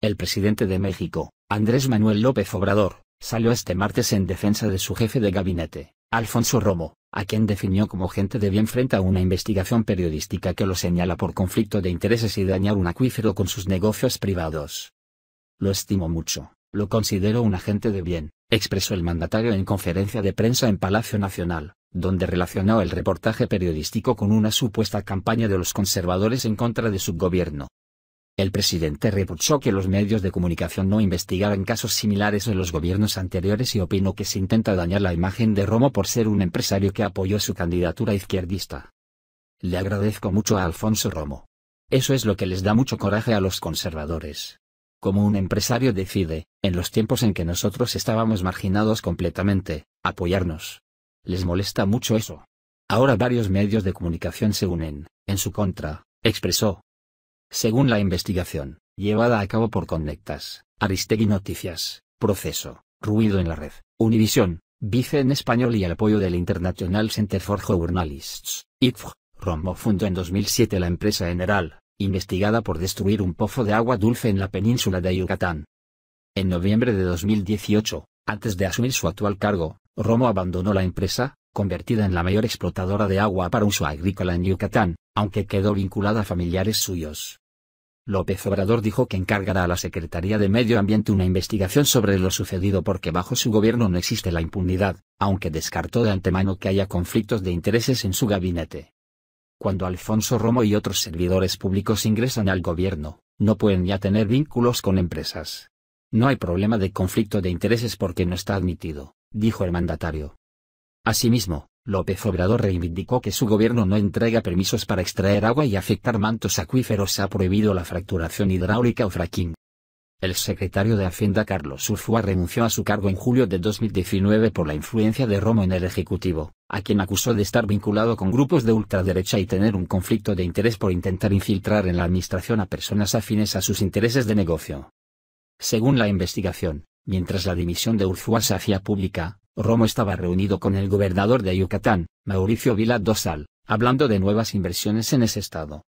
El presidente de México, Andrés Manuel López Obrador, salió este martes en defensa de su jefe de gabinete, Alfonso Romo, a quien definió como gente de bien frente a una investigación periodística que lo señala por conflicto de intereses y dañar un acuífero con sus negocios privados. Lo estimo mucho, lo considero un agente de bien, expresó el mandatario en conferencia de prensa en Palacio Nacional, donde relacionó el reportaje periodístico con una supuesta campaña de los conservadores en contra de su gobierno. El presidente reprochó que los medios de comunicación no investigaran casos similares en los gobiernos anteriores y opinó que se intenta dañar la imagen de Romo por ser un empresario que apoyó su candidatura izquierdista. Le agradezco mucho a Alfonso Romo. Eso es lo que les da mucho coraje a los conservadores. Como un empresario decide, en los tiempos en que nosotros estábamos marginados completamente, apoyarnos. Les molesta mucho eso. Ahora varios medios de comunicación se unen, en su contra, expresó. Según la investigación, llevada a cabo por Conectas, Aristegui Noticias, Proceso, Ruido en la Red, Univisión, Vice en Español y el apoyo del International Center for Journalists, ITF, Romo fundó en 2007 la empresa General, investigada por destruir un pozo de agua dulce en la península de Yucatán. En noviembre de 2018, antes de asumir su actual cargo, Romo abandonó la empresa, convertida en la mayor explotadora de agua para uso agrícola en Yucatán, aunque quedó vinculada a familiares suyos. López Obrador dijo que encargará a la Secretaría de Medio Ambiente una investigación sobre lo sucedido porque bajo su gobierno no existe la impunidad, aunque descartó de antemano que haya conflictos de intereses en su gabinete. Cuando Alfonso Romo y otros servidores públicos ingresan al gobierno, no pueden ya tener vínculos con empresas. No hay problema de conflicto de intereses porque no está admitido, dijo el mandatario. Asimismo, López Obrador reivindicó que su gobierno no entrega permisos para extraer agua y afectar mantos acuíferos ha prohibido la fracturación hidráulica o fracking. El secretario de Hacienda Carlos Urzúa renunció a su cargo en julio de 2019 por la influencia de Romo en el Ejecutivo, a quien acusó de estar vinculado con grupos de ultraderecha y tener un conflicto de interés por intentar infiltrar en la administración a personas afines a sus intereses de negocio. Según la investigación, mientras la dimisión de Urzúa se hacía pública, Romo estaba reunido con el gobernador de Yucatán, Mauricio Vila Dosal, hablando de nuevas inversiones en ese estado.